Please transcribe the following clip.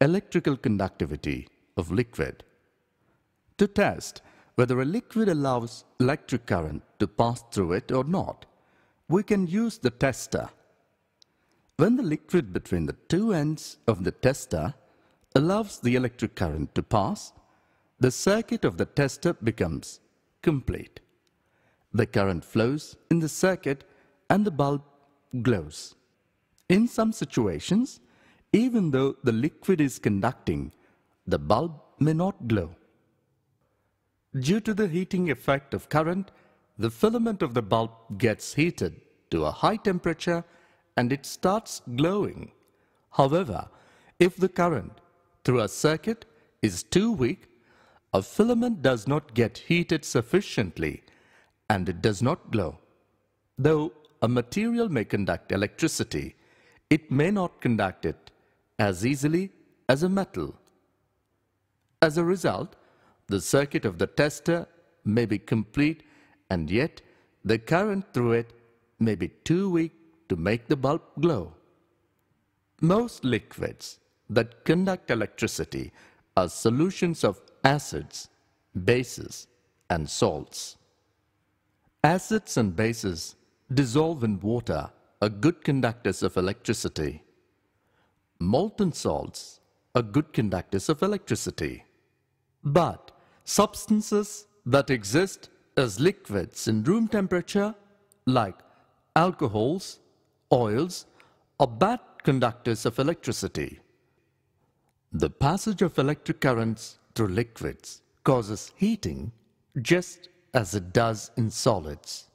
electrical conductivity of liquid to test whether a liquid allows electric current to pass through it or not. We can use the tester. When the liquid between the two ends of the tester allows the electric current to pass, the circuit of the tester becomes complete. The current flows in the circuit and the bulb glows. In some situations, even though the liquid is conducting, the bulb may not glow. Due to the heating effect of current, the filament of the bulb gets heated to a high temperature and it starts glowing. However, if the current through a circuit is too weak, a filament does not get heated sufficiently and it does not glow. Though a material may conduct electricity, it may not conduct it as easily as a metal. As a result, the circuit of the tester may be complete and yet the current through it may be too weak to make the bulb glow. Most liquids that conduct electricity are solutions of acids, bases, and salts. Acids and bases dissolve in water are good conductors of electricity molten salts are good conductors of electricity. But substances that exist as liquids in room temperature, like alcohols, oils, are bad conductors of electricity. The passage of electric currents through liquids causes heating just as it does in solids.